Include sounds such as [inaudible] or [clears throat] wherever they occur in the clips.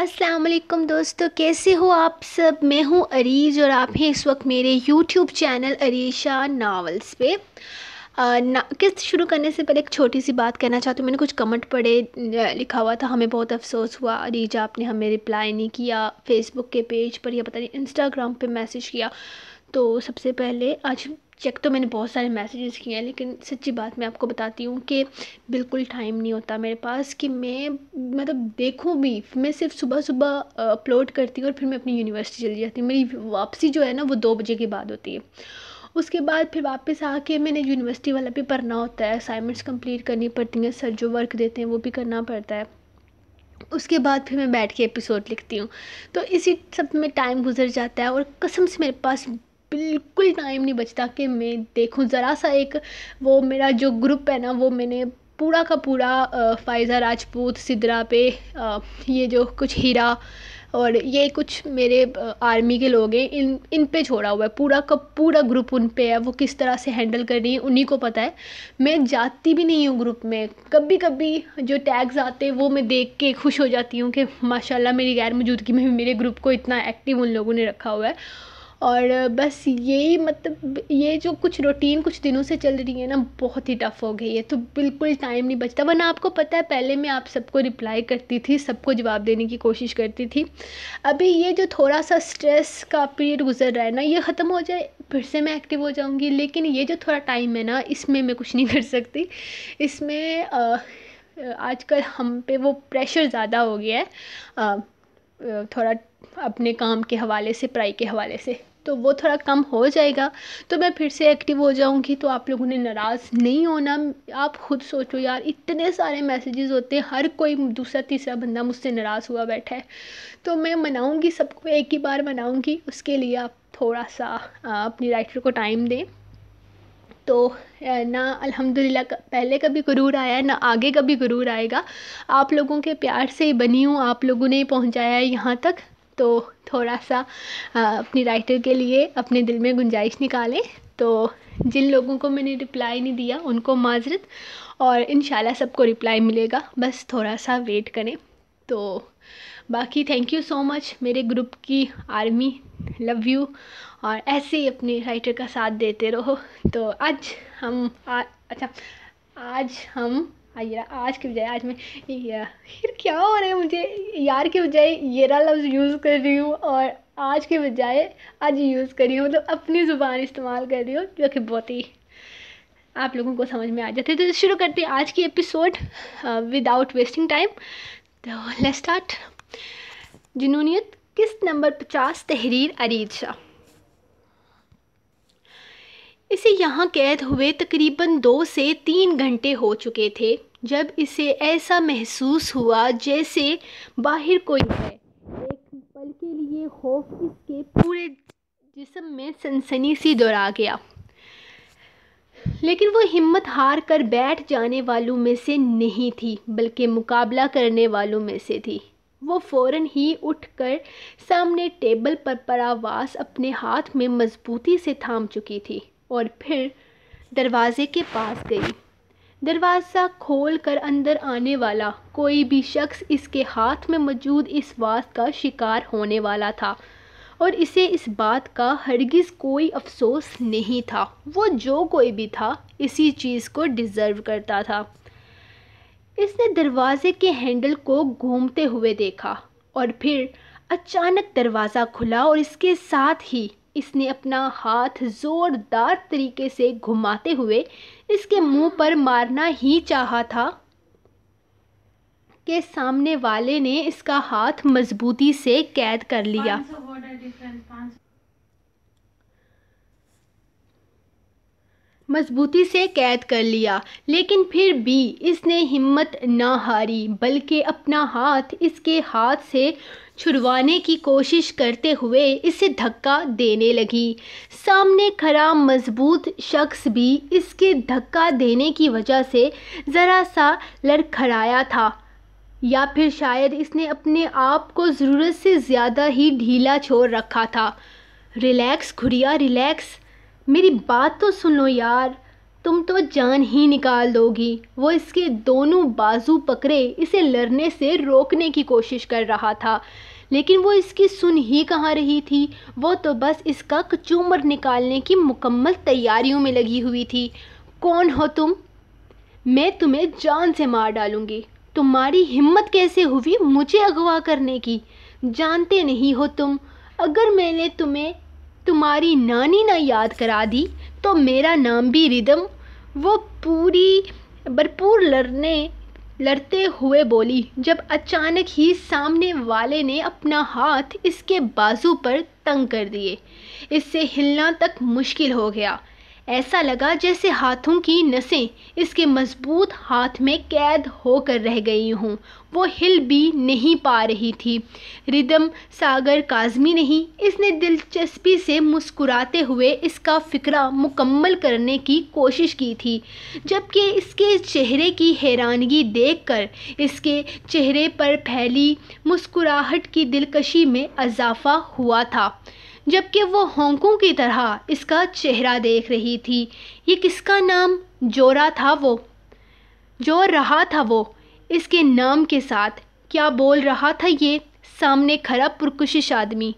अस्सलाम वालेकुम दोस्तों कैसे हो आप सब मैं हूँ अरीज और आप हैं इस वक्त मेरे यूट्यूब चैनल अरीशा नावल्स पे किस्त शुरू करने से पहले एक छोटी सी बात कहना चाहती हूँ मैंने कुछ कमेंट पढ़े लिखा हुआ था हमें बहुत अफसोस हुआ अरीज आपने हमें रिप्लाई नहीं किया फेसबुक के पेज पर या पता नहीं इंस्टाग्राम पर मैसेज किया तो सबसे पहले आज चेक तो मैंने बहुत सारे मैसेजेस किए हैं लेकिन सच्ची बात मैं आपको बताती हूँ कि बिल्कुल टाइम नहीं होता मेरे पास कि मैं मतलब देखूँ भी मैं सिर्फ सुबह सुबह अपलोड करती हूँ और फिर मैं अपनी यूनिवर्सिटी चली जाती हूँ मेरी वापसी जो है ना वो दो बजे के बाद होती है उसके बाद फिर वापस आके मैंने यूनिवर्सिटी वाला भी पढ़ना होता है असाइनमेंट्स कंप्लीट करनी पड़ती हैं सर जो वर्क देते हैं वो भी करना पड़ता है उसके बाद फिर मैं बैठ के एपिसोड लिखती हूँ तो इसी सब में टाइम गुजर जाता है और कसम से मेरे पास बिल्कुल टाइम नहीं बचता कि मैं देखूँ ज़रा सा एक वो मेरा जो ग्रुप है ना वो मैंने पूरा का पूरा फ़ायज़ा राजपूत सिदरा पे ये जो कुछ हीरा और ये कुछ मेरे आर्मी के लोग हैं इन इन पे छोड़ा हुआ है पूरा का पूरा ग्रुप उन पे है वो किस तरह से हैंडल कर रही है उन्हीं को पता है मैं जाती भी नहीं हूँ ग्रुप में कभी कभी जो टैग्स आते हैं वो मैं देख के खुश हो जाती हूँ कि माशाल्लाह मेरी गैर मौजूदगी में मेरे ग्रुप को इतना एक्टिव उन लोगों ने रखा हुआ है और बस यही मतलब ये जो कुछ रूटीन कुछ दिनों से चल रही है ना बहुत ही टफ़ हो गई है तो बिल्कुल टाइम नहीं बचता वरना आपको पता है पहले मैं आप सबको रिप्लाई करती थी सबको जवाब देने की कोशिश करती थी अभी ये जो थोड़ा सा स्ट्रेस का पीरियड गुजर रहा है ना ये ख़त्म हो जाए फिर से मैं एक्टिव हो जाऊँगी लेकिन ये जो थोड़ा टाइम है ना इसमें मैं कुछ नहीं [laughs] कर सकती इसमें आजकल हम पे वो प्रेशर ज़्यादा हो गया है थोड़ा अपने काम के हवाले से पढ़ाई के हवाले से तो वो थोड़ा कम हो जाएगा तो मैं फिर से एक्टिव हो जाऊँगी तो आप लोगों ने नाराज़ नहीं होना आप ख़ुद सोचो यार इतने सारे मैसेजेस होते हैं हर कोई दूसरा तीसरा बंदा मुझसे नाराज़ हुआ बैठा है तो मैं मनाऊँगी सबको एक ही बार मनाऊँगी उसके लिए आप थोड़ा सा अपनी राइटर को टाइम दें तो ना अल्हम्दुलिल्लाह पहले कभी गुरूर आया है ना आगे कभी गुरूर आएगा आप लोगों के प्यार से ही बनी हूँ आप लोगों ने ही पहुँचाया है यहाँ तक तो थोड़ा सा अपनी राइटर के लिए अपने दिल में गुंजाइश निकालें तो जिन लोगों को मैंने रिप्लाई नहीं दिया उनको माजरत और इन सबको रिप्लाई मिलेगा बस थोड़ा सा वेट करें तो बाकी थैंक यू सो मच मेरे ग्रुप की आर्मी लव यू और ऐसे ही अपने राइटर का साथ देते रहो तो आज हम आ, अच्छा आज हम आइए आज के बजाय आज मैं यार क्या हो रहा है मुझे यार के बजाय येरा लफ्ज़ यूज़ कर रही हूँ और आज के बजाय आज यूज़ कर रही हूँ मतलब अपनी ज़ुबान इस्तेमाल कर रही हूँ जो कि बहुत ही आप लोगों को समझ में आ जाते तो शुरू करते हैं आज की एपिसोड विदाउट वेस्टिंग टाइम तो लेट्स स्टार्ट जुनूनीत किस्त नंबर पचास तहरीर अरीज शाह इसे यहाँ कैद हुए तकरीबन दो से तीन घंटे हो चुके थे जब इसे ऐसा महसूस हुआ जैसे बाहर कोई है एक पल के लिए खौफ इसके पूरे जिसम में सनसनी सी दौड़ा गया लेकिन वो हिम्मत हार कर बैठ जाने वालों में से नहीं थी बल्कि मुकाबला करने वालों में से थी वो फ़ौर ही उठकर सामने टेबल पर परावास अपने हाथ में मजबूती से थाम चुकी थी और फिर दरवाज़े के पास गई दरवाज़ा खोल कर अंदर आने वाला कोई भी शख्स इसके हाथ में मौजूद इस वास का शिकार होने वाला था और इसे इस बात का हरगिज़ कोई अफसोस नहीं था वो जो कोई भी था इसी चीज़ को डिज़र्व करता था इसने दरवाज़े के हैंडल को घूमते हुए देखा और फिर अचानक दरवाज़ा खुला और इसके साथ ही इसने अपना हाथ ज़ोरदार तरीके से घुमाते हुए इसके मुंह पर मारना ही चाहा था के सामने वाले ने इसका हाथ मजबूती से कैद कर लिया मजबूती से कैद कर लिया लेकिन फिर भी इसने हिम्मत ना हारी बल्कि अपना हाथ इसके हाथ से छुड़वाने की कोशिश करते हुए इसे धक्का देने लगी सामने खड़ा मजबूत शख्स भी इसके धक्का देने की वजह से ज़रा सा लड़खड़ाया था या फिर शायद इसने अपने आप को ज़रूरत से ज़्यादा ही ढीला छोड़ रखा था रिलैक्स खुड़िया रिलैक्स मेरी बात तो सुनो यार तुम तो जान ही निकाल दोगी वो इसके दोनों बाजू पकड़े इसे लड़ने से रोकने की कोशिश कर रहा था लेकिन वो इसकी सुन ही कहाँ रही थी वो तो बस इसका कचूमर निकालने की मुकम्मल तैयारियों में लगी हुई थी कौन हो तुम मैं तुम्हें जान से मार डालूँगी तुम्हारी हिम्मत कैसे हुई मुझे अगवा करने की जानते नहीं हो तुम अगर मैंने तुम्हें तुम्हारी नानी ना याद करा दी तो मेरा नाम भी रिदम वो पूरी भरपूर लड़ने लड़ते हुए बोली जब अचानक ही सामने वाले ने अपना हाथ इसके बाजू पर तंग कर दिए इससे हिलना तक मुश्किल हो गया ऐसा लगा जैसे हाथों की नसें इसके मजबूत हाथ में कैद होकर रह गई हूँ वो हिल भी नहीं पा रही थी रिदम सागर काजमी नहीं इसने दिलचस्पी से मुस्कुराते हुए इसका फिक्रा मुकम्मल करने की कोशिश की थी जबकि इसके चेहरे की हैरानगी देखकर इसके चेहरे पर फैली मुस्कुराहट की दिलकशी में इजाफ़ा हुआ था जबकि वो होंकों की तरह इसका चेहरा देख रही थी ये किसका नाम जोरा था वो जो रहा था वो इसके नाम के साथ क्या बोल रहा था ये सामने खड़ा पुरकशिश आदमी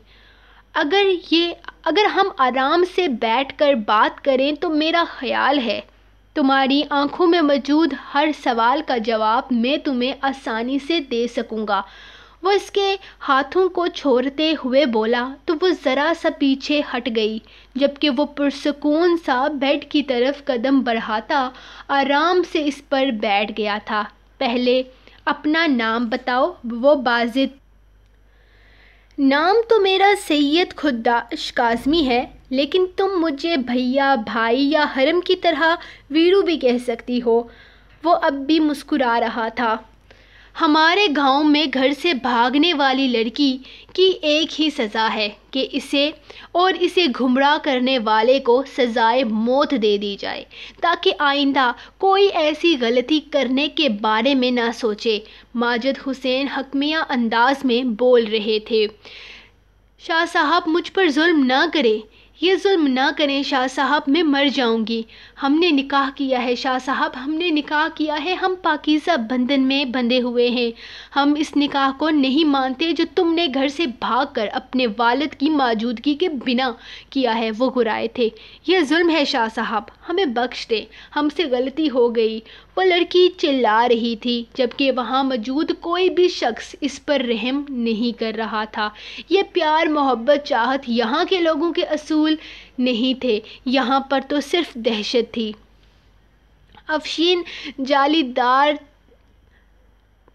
अगर ये अगर हम आराम से बैठकर बात करें तो मेरा ख्याल है तुम्हारी आंखों में मौजूद हर सवाल का जवाब मैं तुम्हें आसानी से दे सकूँगा वो इसके हाथों को छोड़ते हुए बोला तो वो ज़रा सा पीछे हट गई जबकि वो पुरसकून सा बेड की तरफ कदम बढ़ाता आराम से इस पर बैठ गया था पहले अपना नाम बताओ वो बाजिद नाम तो मेरा सैयद खुदाश काजमी है लेकिन तुम मुझे भैया भाई या हरम की तरह वीरू भी कह सकती हो वो अब भी मुस्कुरा रहा था हमारे गांव में घर से भागने वाली लड़की की एक ही सज़ा है कि इसे और इसे घुमराह करने वाले को सज़ाए मौत दे दी जाए ताकि आइंदा कोई ऐसी गलती करने के बारे में ना सोचे माजिद हुसैन हकमिया अंदाज में बोल रहे थे शाह साहब मुझ पर जुल्म ना करें ये जुल्म ना करें शाह साहब मैं मर जाऊंगी हमने निकाह किया है शाह साहब हमने निकाह किया है हम पाकिज़ा बंधन में बंधे हुए हैं हम इस निकाह को नहीं मानते जो तुमने घर से भाग कर अपने वालद की मौजूदगी के बिना किया है वो घुराए थे यह जुल्म है शाह साहब हमें बख्श दे हमसे गलती हो गई वो लड़की चिल्ला रही थी जबकि वहाँ मौजूद कोई भी शख्स इस पर रहम नहीं कर रहा था ये प्यार मोहब्बत चाहत यहाँ के लोगों के असूल बिल्कुल नहीं थे यहाँ पर तो सिर्फ दहशत थी अफशीन जालीदार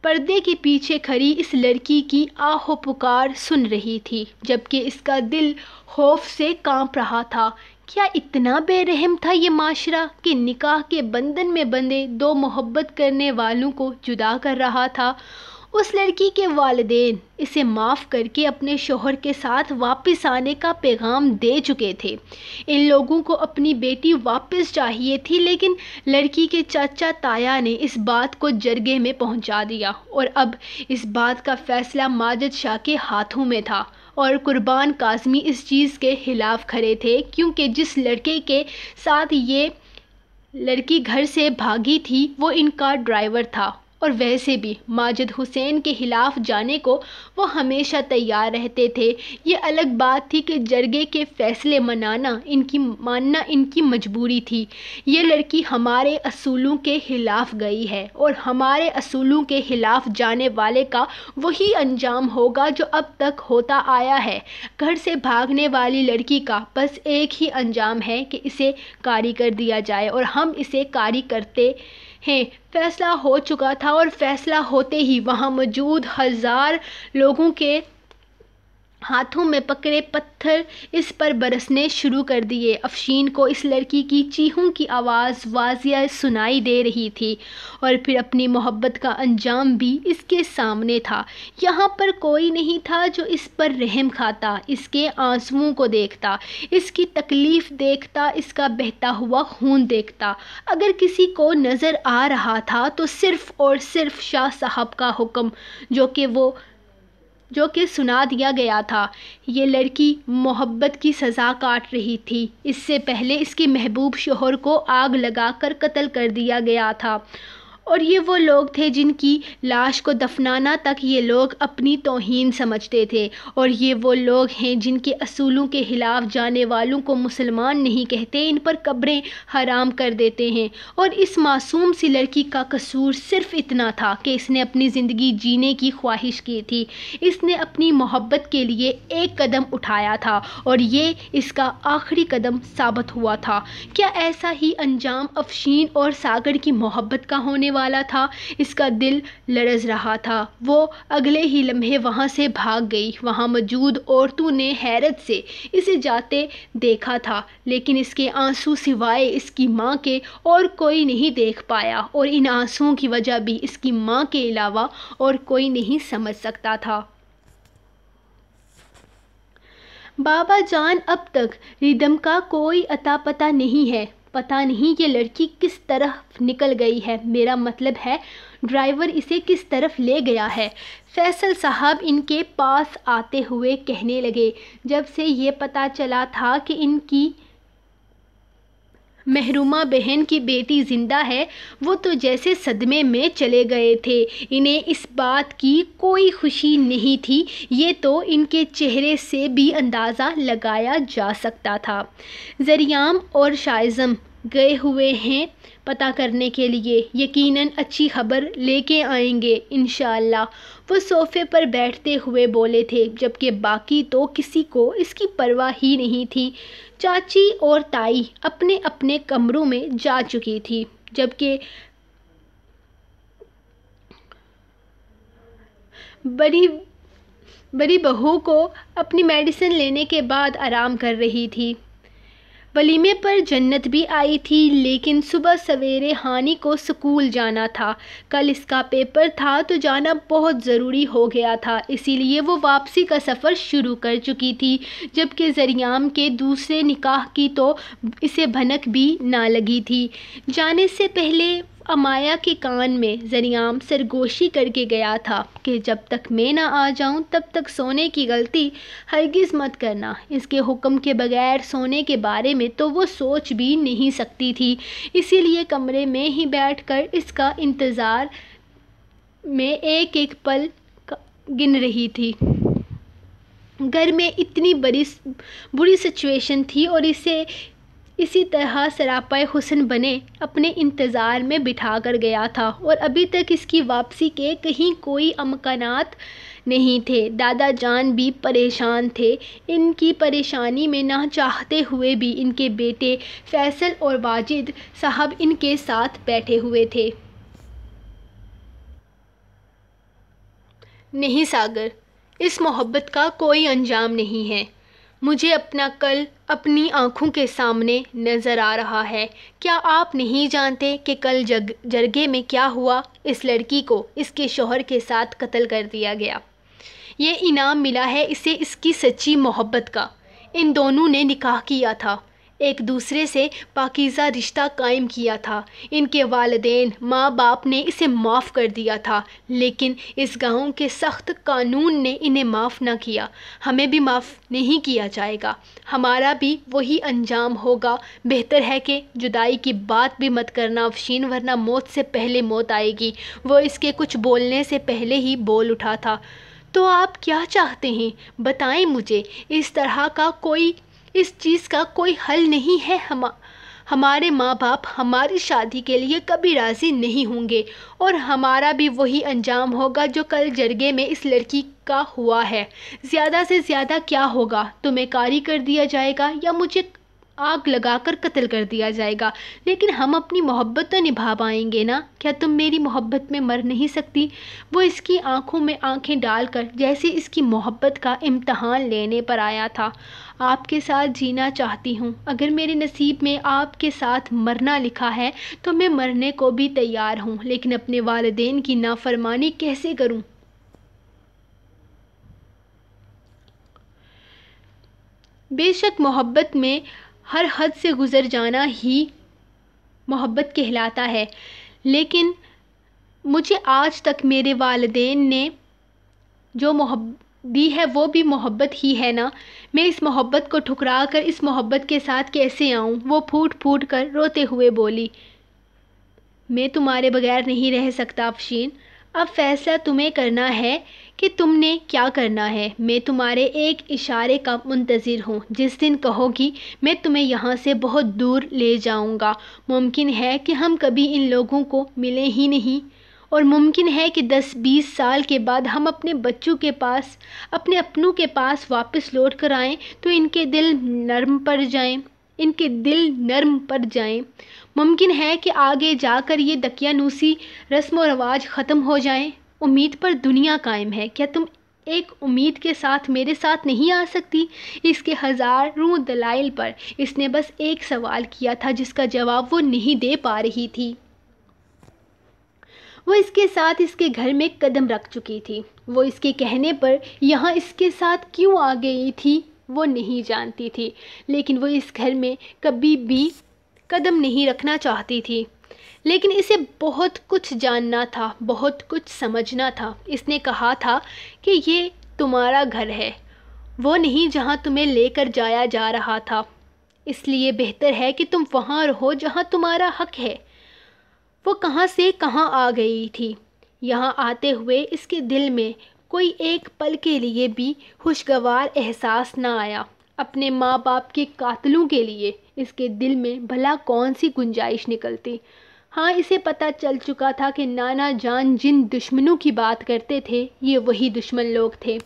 पर्दे के पीछे खड़ी इस लड़की की आहो पुकार सुन रही थी जबकि इसका दिल खौफ से कांप रहा था क्या इतना बेरहम था ये माशरा कि निकाह के बंधन में बंधे दो मोहब्बत करने वालों को जुदा कर रहा था उस लड़की के वालदेन इसे माफ़ करके अपने शोहर के साथ वापस आने का पैगाम दे चुके थे इन लोगों को अपनी बेटी वापस चाहिए थी लेकिन लड़की के चाचा ताया ने इस बात को जरगे में पहुंचा दिया और अब इस बात का फ़ैसला माजद शाह के हाथों में था और कुर्बान काजमी इस चीज़ के ख़िलाफ़ खड़े थे क्योंकि जिस लड़के के साथ ये लड़की घर से भागी थी वो इनका ड्राइवर था और वैसे भी माजिद हुसैन के ख़िलाफ़ जाने को वो हमेशा तैयार रहते थे ये अलग बात थी कि जरगे के फ़ैसले मनाना इनकी मानना इनकी मजबूरी थी ये लड़की हमारे असूलों के ख़िलाफ़ गई है और हमारे असूलों के ख़िलाफ़ जाने वाले का वही अंजाम होगा जो अब तक होता आया है घर से भागने वाली लड़की का बस एक ही अंजाम है कि इसे कारी कर दिया जाए और हम इसे कारी करते हैं फैसला हो चुका था और फैसला होते ही वहाँ मौजूद हज़ार लोगों के हाथों में पकड़े पत्थर इस पर बरसने शुरू कर दिए अफशीन को इस लड़की की चीहों की आवाज़ वाजिया सुनाई दे रही थी और फिर अपनी मोहब्बत का अंजाम भी इसके सामने था यहाँ पर कोई नहीं था जो इस पर रहम खाता इसके आंसुओं को देखता इसकी तकलीफ़ देखता इसका बहता हुआ खून देखता अगर किसी को नज़र आ रहा था तो सिर्फ़ और सिर्फ शाह साहब का हुक्म जो कि वो जो कि सुना दिया गया था ये लड़की मोहब्बत की सज़ा काट रही थी इससे पहले इसके महबूब शोहर को आग लगाकर कत्ल कर दिया गया था और ये वो लोग थे जिनकी लाश को दफनाना तक ये लोग अपनी तोहन समझते थे और ये वो लोग हैं जिनके असूलों के ख़िलाफ़ जाने वालों को मुसलमान नहीं कहते इन पर कब्रें हराम कर देते हैं और इस मासूम सी लड़की का कसूर सिर्फ इतना था कि इसने अपनी ज़िंदगी जीने की ख्वाहिश की थी इसने अपनी मोहब्बत के लिए एक कदम उठाया था और ये इसका आखिरी कदम साबित हुआ था क्या ऐसा ही अनजाम अफशीन और सागर की मोहब्बत का होने वाला वाला था इसका दिल लड़ज रहा था वो अगले ही लम्हे वहाँ से भाग गई वहाँ मौजूद औरतों ने हैरत से इसे जाते देखा था लेकिन इसके आंसू सिवाय इसकी माँ के और कोई नहीं देख पाया और इन आंसुओं की वजह भी इसकी माँ के अलावा और कोई नहीं समझ सकता था बाबा जान अब तक रिदम का कोई अता पता नहीं है पता नहीं ये लड़की किस तरफ निकल गई है मेरा मतलब है ड्राइवर इसे किस तरफ ले गया है फैसल साहब इनके पास आते हुए कहने लगे जब से ये पता चला था कि इनकी महरूमा बहन की बेटी ज़िंदा है वो तो जैसे सदमे में चले गए थे इन्हें इस बात की कोई खुशी नहीं थी ये तो इनके चेहरे से भी अंदाज़ा लगाया जा सकता था जरियाम और शायज़म गए हुए हैं पता करने के लिए यकीनन अच्छी खबर लेके आएंगे इन वो सोफ़े पर बैठते हुए बोले थे जबकि बाकी तो किसी को इसकी परवाह ही नहीं थी चाची और ताई अपने अपने कमरों में जा चुकी थी जबकि बड़ी बड़ी बहू को अपनी मेडिसिन लेने के बाद आराम कर रही थी वलीमे पर जन्नत भी आई थी लेकिन सुबह सवेरे हानि को स्कूल जाना था कल इसका पेपर था तो जाना बहुत ज़रूरी हो गया था इसीलिए वो वापसी का सफ़र शुरू कर चुकी थी जबकि जरियाम के दूसरे निकाह की तो इसे भनक भी ना लगी थी जाने से पहले अमाया के कान में जरियाम सरगोशी करके गया था कि जब तक मैं ना आ जाऊं तब तक सोने की गलती हरगिज़ मत करना इसके हुक्म के बगैर सोने के बारे में तो वो सोच भी नहीं सकती थी इसीलिए कमरे में ही बैठकर इसका इंतज़ार में एक एक पल गिन रही थी घर में इतनी बड़ी बुरी सिचुएशन थी और इसे इसी तरह सरापा हुसन बने अपने इंतज़ार में बिठा कर गया था और अभी तक इसकी वापसी के कहीं कोई अमकान नहीं थे दादा जान भी परेशान थे इनकी परेशानी में ना चाहते हुए भी इनके बेटे फैसल और वाजिद साहब इनके साथ बैठे हुए थे नहीं सागर इस मोहब्बत का कोई अंजाम नहीं है मुझे अपना कल अपनी आँखों के सामने नज़र आ रहा है क्या आप नहीं जानते कि कल जग जरगे में क्या हुआ इस लड़की को इसके शोहर के साथ कत्ल कर दिया गया ये इनाम मिला है इसे इसकी सच्ची मोहब्बत का इन दोनों ने निकाह किया था एक दूसरे से पाकिज़ा रिश्ता कायम किया था इनके वालदेन माँ बाप ने इसे माफ़ कर दिया था लेकिन इस गांव के सख्त कानून ने इन्हें माफ़ ना किया हमें भी माफ़ नहीं किया जाएगा हमारा भी वही अंजाम होगा बेहतर है कि जुदाई की बात भी मत करना अफशीन वरना मौत से पहले मौत आएगी वो इसके कुछ बोलने से पहले ही बोल उठा था तो आप क्या चाहते हैं बताएं मुझे इस तरह का कोई इस चीज़ का कोई हल नहीं है हम हमारे माँ बाप हमारी शादी के लिए कभी राज़ी नहीं होंगे और हमारा भी वही अंजाम होगा जो कल जरगे में इस लड़की का हुआ है ज़्यादा से ज़्यादा क्या होगा तुम्हें कारी कर दिया जाएगा या मुझे आग लगाकर कत्ल कर दिया जाएगा लेकिन हम अपनी मोहब्बत तो निभा पाएंगे ना क्या तुम मेरी मोहब्बत में मर नहीं सकती वो इसकी आंखों में आंखें डालकर जैसे इसकी मोहब्बत का इम्तहान लेने पर आया था आपके साथ जीना चाहती हूँ अगर मेरे नसीब में आपके साथ मरना लिखा है तो मैं मरने को भी तैयार हूँ लेकिन अपने वालदेन की नाफरमानी कैसे करूँ बेशक मोहब्बत में हर हद से गुज़र जाना ही मोहब्बत कहलाता है लेकिन मुझे आज तक मेरे वालदेन ने जो मोहब्ब दी है वो भी मोहब्बत ही है ना मैं इस मोहब्बत को ठुकरा कर इस मोहब्बत के साथ कैसे आऊँ वो फूट फूट कर रोते हुए बोली मैं तुम्हारे बगैर नहीं रह सकता अफशीन अब फ़ैसला तुम्हें करना है कि तुमने क्या करना है मैं तुम्हारे एक इशारे का मुंतज़िर हूँ जिस दिन कहोगी मैं तुम्हें यहाँ से बहुत दूर ले जाऊँगा मुमकिन है कि हम कभी इन लोगों को मिले ही नहीं और मुमकिन है कि 10-20 साल के बाद हम अपने बच्चों के पास अपने अपनों के पास वापस लौट कर आएँ तो इनके दिल नरम पड़ जाएँ इनके दिल नरम पड़ जाएँ मुमकिन है कि आगे जाकर ये दकियानूसी रस्म व रवाज ख़त्म हो जाएं उम्मीद पर दुनिया कायम है क्या तुम एक उम्मीद के साथ मेरे साथ नहीं आ सकती इसके हज़ारों दलाइल पर इसने बस एक सवाल किया था जिसका जवाब वो नहीं दे पा रही थी वो इसके साथ इसके घर में कदम रख चुकी थी वो इसके कहने पर यहाँ इसके साथ क्यों आ गई थी वो नहीं जानती थी लेकिन वो इस घर में कभी भी कदम नहीं रखना चाहती थी लेकिन इसे बहुत कुछ जानना था बहुत कुछ समझना था इसने कहा था कि ये तुम्हारा घर है वो नहीं जहाँ तुम्हें लेकर जाया जा रहा था इसलिए बेहतर है कि तुम वहाँ रहो जहाँ तुम्हारा हक है वो कहाँ से कहाँ आ गई थी यहाँ आते हुए इसके दिल में कोई एक पल के लिए भी खुशगवार एहसास ना आया अपने माँ बाप के कातलों के लिए इसके दिल में भला कौन सी गुंजाइश निकलती हाँ इसे पता चल चुका था कि नाना जान जिन दुश्मनों की बात करते थे ये वही दुश्मन लोग थे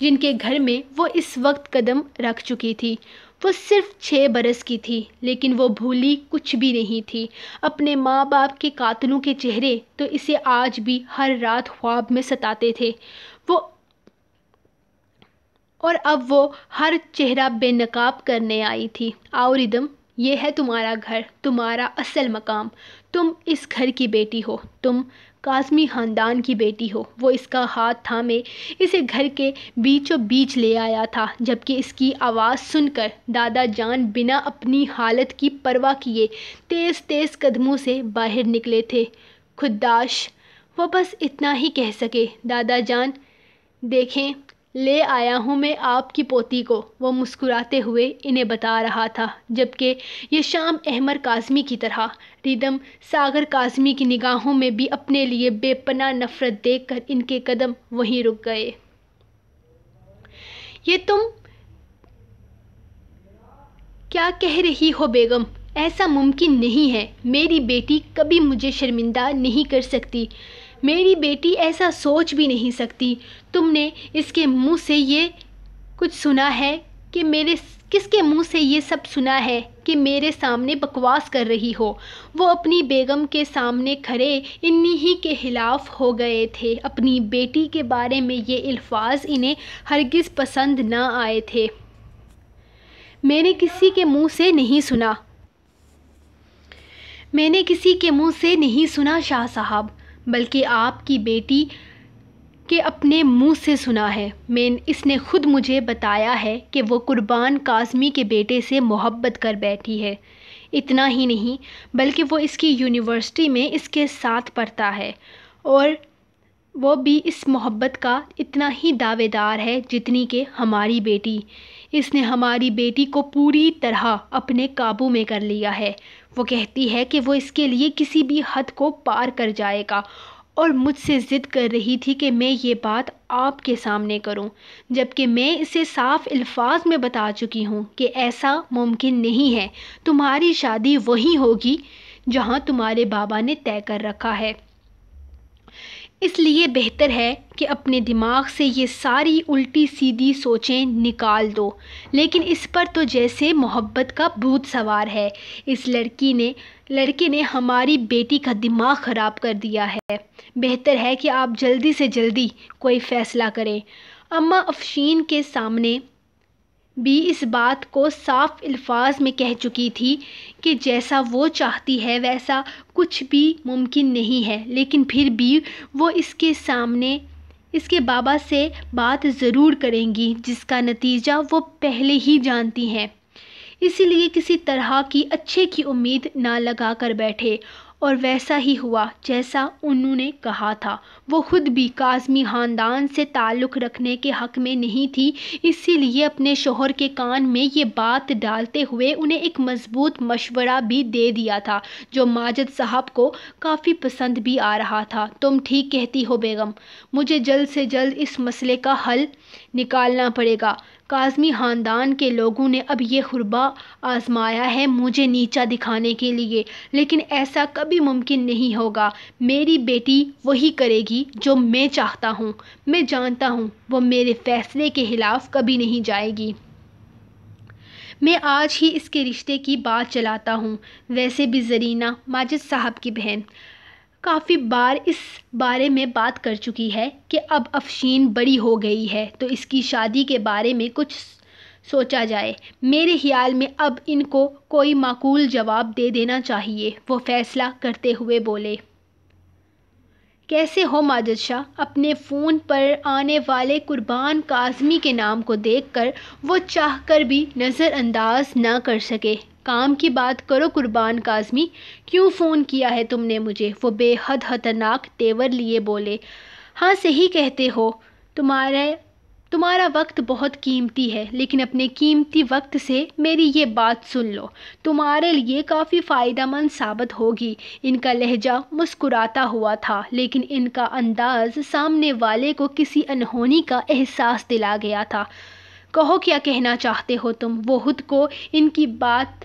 जिनके घर में वो इस वक्त कदम रख चुकी थी वो सिर्फ छः बरस की थी लेकिन वो भूली कुछ भी नहीं थी अपने माँ बाप के कातलों के चेहरे तो इसे आज भी हर रात ख्वाब में सताते थे वो और अब वो हर चेहरा बेनकाब करने आई थी आउरिदम ये है तुम्हारा घर तुम्हारा असल मकाम तुम इस घर की बेटी हो तुम काजमी ख़ानदान की बेटी हो वो इसका हाथ थामे इसे घर के बीचों बीच ले आया था जबकि इसकी आवाज़ सुनकर दादा जान बिना अपनी हालत की परवाह किए तेज़ तेज़ कदमों से बाहर निकले थे ख़ुदाश वो बस इतना ही कह सके दादा जान देखें ले आया हूँ मैं आपकी पोती को वो मुस्कुराते हुए इन्हें बता रहा था जबकि ये शाम अहमर काजमी की तरह रिदम सागर काजमी की निगाहों में भी अपने लिए बेपना नफ़रत देख कर इनके कदम वहीं रुक गए ये तुम क्या कह रही हो बेगम ऐसा मुमकिन नहीं है मेरी बेटी कभी मुझे शर्मिंदा नहीं कर सकती मेरी बेटी ऐसा सोच भी नहीं सकती तुमने इसके मुंह से ये कुछ सुना है कि मेरे किसके मुंह से ये सब सुना है कि मेरे सामने बकवास कर रही हो वो अपनी बेगम के सामने खड़े इन्हीं ही के खिलाफ हो गए थे अपनी बेटी के बारे में ये अल्फाज इन्हें हरगिज़ पसंद ना आए थे मैंने किसी के मुंह से नहीं सुना मैंने किसी के मुंह से नहीं सुना शाह साहब बल्कि आपकी बेटी के अपने मुंह से सुना है मैं इसने ख़ुद मुझे बताया है कि वो कुर्बान काजमी के बेटे से मोहब्बत कर बैठी है इतना ही नहीं बल्कि वो इसकी यूनिवर्सिटी में इसके साथ पढ़ता है और वो भी इस मोहब्बत का इतना ही दावेदार है जितनी कि हमारी बेटी इसने हमारी बेटी को पूरी तरह अपने काबू में कर लिया है वो कहती है कि वो इसके लिए किसी भी हद को पार कर जाएगा और मुझसे ज़िद कर रही थी कि मैं ये बात आपके सामने करूं, जबकि मैं इसे साफ अल्फाज में बता चुकी हूं कि ऐसा मुमकिन नहीं है तुम्हारी शादी वहीं होगी जहां तुम्हारे बाबा ने तय कर रखा है इसलिए बेहतर है कि अपने दिमाग से ये सारी उल्टी सीधी सोचें निकाल दो लेकिन इस पर तो जैसे मोहब्बत का भूत सवार है इस लड़की ने लड़के ने हमारी बेटी का दिमाग ख़राब कर दिया है बेहतर है कि आप जल्दी से जल्दी कोई फ़ैसला करें अम्मा अफशीन के सामने भी इस बात को साफ अल्फाज में कह चुकी थी कि जैसा वो चाहती है वैसा कुछ भी मुमकिन नहीं है लेकिन फिर भी वो इसके सामने इसके बाबा से बात ज़रूर करेंगी जिसका नतीजा वो पहले ही जानती हैं इसीलिए किसी तरह की अच्छे की उम्मीद ना लगा कर बैठे और वैसा ही हुआ जैसा उन्होंने कहा था वो खुद भी काजमी ख़ानदान से ताल्लुक़ रखने के हक़ में नहीं थी इसीलिए अपने शोहर के कान में ये बात डालते हुए उन्हें एक मज़बूत मशवरा भी दे दिया था जो माजद साहब को काफ़ी पसंद भी आ रहा था तुम ठीक कहती हो बेगम मुझे जल्द से जल्द इस मसले का हल निकालना पड़ेगा काज़मी ख़ानदान के लोगों ने अब यह खुरबा आजमाया है मुझे नीचा दिखाने के लिए लेकिन ऐसा कभी मुमकिन नहीं होगा मेरी बेटी वही करेगी जो मैं चाहता हूँ मैं जानता हूँ वो मेरे फ़ैसले के ख़िलाफ़ कभी नहीं जाएगी मैं आज ही इसके रिश्ते की बात चलाता हूँ वैसे भी जरीना माजिद साहब की बहन काफ़ी बार इस बारे में बात कर चुकी है कि अब अफशीन बड़ी हो गई है तो इसकी शादी के बारे में कुछ सोचा जाए मेरे ख्याल में अब इनको कोई माकूल जवाब दे देना चाहिए वो फैसला करते हुए बोले कैसे हो माजद शाह अपने फ़ोन पर आने वाले कुर्बान काजमी के नाम को देखकर वो चाह कर भी नज़रअंदाज ना कर सके काम की बात करो कुर्बान काजमी क्यों फ़ोन किया है तुमने मुझे वो बेहद खतरनाक तेवर लिए बोले हाँ सही कहते हो तुम्हारे तुम्हारा वक्त बहुत कीमती है लेकिन अपने कीमती वक्त से मेरी ये बात सुन लो तुम्हारे लिए काफ़ी फ़ायदामंद साबित होगी इनका लहजा मुस्कुराता हुआ था लेकिन इनका अंदाज़ सामने वाले को किसी अनहोनी का एहसास दिला गया था कहो क्या कहना चाहते हो तुम वो खुद को इनकी बात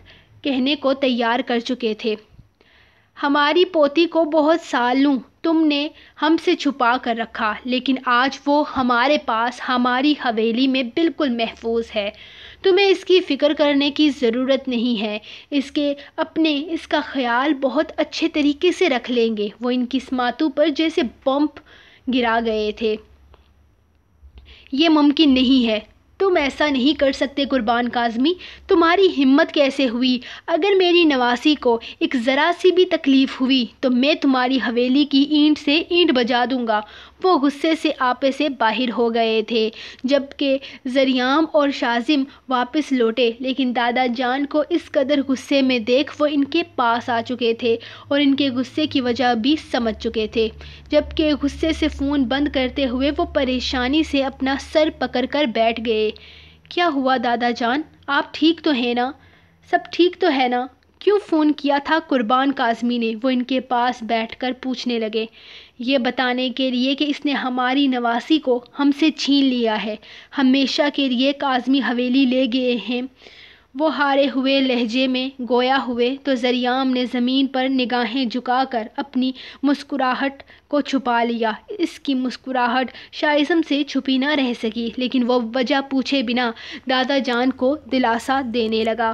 कहने को तैयार कर चुके थे हमारी पोती को बहुत सालों तुमने हमसे छुपा कर रखा लेकिन आज वो हमारे पास हमारी हवेली में बिल्कुल महफूज है तुम्हें इसकी फ़िक्र करने की ज़रूरत नहीं है इसके अपने इसका ख्याल बहुत अच्छे तरीके से रख लेंगे वो इनकी स्मातों पर जैसे बम्प गिरा गए थे ये मुमकिन नहीं है तुम ऐसा नहीं कर सकते कुर्बान काजमी तुम्हारी हिम्मत कैसे हुई अगर मेरी नवासी को एक ज़रा सी भी तकलीफ़ हुई तो मैं तुम्हारी हवेली की ईंट से ईंट बजा दूंगा वो गुस्से से आपे से बाहर हो गए थे जबकि जरियाम और शाजिम वापस लौटे लेकिन दादा जान को इस कदर गुस्से में देख वो इनके पास आ चुके थे और इनके गुस्से की वजह भी समझ चुके थे जबकि गुस्से से फ़ोन बंद करते हुए वो परेशानी से अपना सर पकड़ कर बैठ गए बोले क्या हुआ दादा जान आप ठीक तो हैं ना सब ठीक तो है ना क्यों फ़ोन किया था कुर्बान काजमी ने वो इनके पास बैठकर पूछने लगे ये बताने के लिए कि इसने हमारी नवासी को हमसे छीन लिया है हमेशा के लिए काजमी हवेली ले गए हैं वो हारे हुए लहजे में गोया हुए तो जरियाम ने ज़मीन पर निगाहें झुकाकर अपनी मुस्कुराहट को छुपा लिया इसकी मुस्कुराहट शाइज़म से छुपी ना रह सकी लेकिन वो वजह पूछे बिना दादा जान को दिलासा देने लगा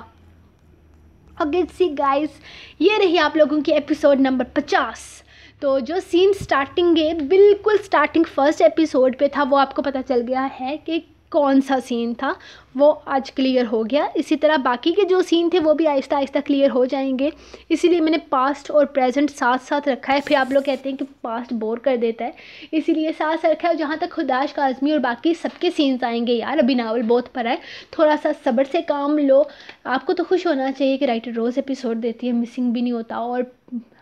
अगर सी गाइस ये रही आप लोगों की एपिसोड नंबर पचास तो जो सीन स्टार्टिंग है बिल्कुल स्टार्टिंग फर्स्ट एपिसोड पे था वो आपको पता चल गया है कि कौन सा सीन था वो आज क्लियर हो गया इसी तरह बाकी के जो सीन थे वो भी आहिस्ता आहिस्ता क्लियर हो जाएंगे इसीलिए मैंने पास्ट और प्रेजेंट साथ साथ रखा है फिर आप लोग कहते हैं कि पास्ट बोर कर देता है इसीलिए साथ साथ रखा है और जहाँ तक खुदाश काजमी और बाकी सबके सीन्स आएंगे यार अभी नावल बहुत पर है थोड़ा सा सब्र से काम लो आपको तो खुश होना चाहिए कि राइटर रोज़ एपिसोड देती है मिसिंग भी नहीं होता और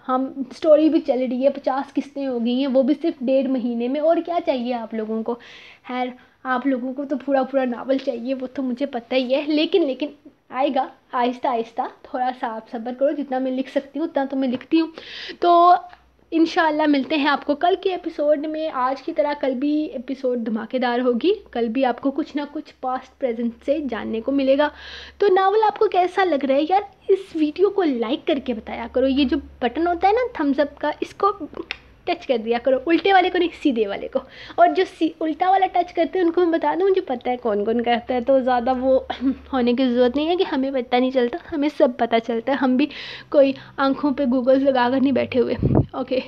हम स्टोरी भी चल रही है पचास किस्तें हो गई हैं वो भी सिर्फ डेढ़ महीने में और क्या चाहिए आप लोगों को हैर आप लोगों को तो पूरा पूरा नावल चाहिए वो तो मुझे पता ही है लेकिन लेकिन आएगा आहिस्ता आहिस्ता थोड़ा सा आप सब्र करो जितना मैं लिख सकती हूँ उतना तो मैं लिखती हूँ तो इन मिलते हैं आपको कल के एपिसोड में आज की तरह कल भी एपिसोड धमाकेदार होगी कल भी आपको कुछ ना कुछ पास्ट प्रेजेंट से जानने को मिलेगा तो नावल आपको कैसा लग रहा है यार इस वीडियो को लाइक करके बताया करो ये जो बटन होता है ना थम्सअप का इसको टच कर दिया करो उल्टे वाले को नहीं सीधे वाले को और जो सी उल्टा वाला टच करते हैं उनको मैं बता दूँ मुझे पता है कौन कौन करता है तो ज़्यादा वो [clears throat] होने की ज़रूरत नहीं है कि हमें पता नहीं चलता हमें सब पता चलता है हम भी कोई आँखों पर गूगल्स लगा कर नहीं बैठे हुए ओके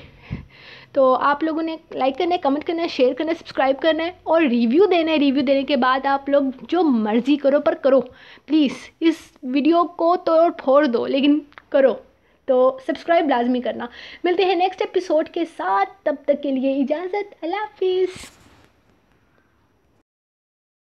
तो आप लोगों ने लाइक करना है कमेंट करना है शेयर करना है सब्सक्राइब करना है और रिव्यू देना है रिव्यू देने के बाद आप लोग जो मर्ज़ी करो पर करो प्लीज़ इस वीडियो को तोड़ तो फोड़ दो लेकिन करो तो सब्सक्राइब लाजमी करना मिलते हैं नेक्स्ट एपिसोड के साथ तब तक के लिए इजाज़त अल्लाह हाफिज़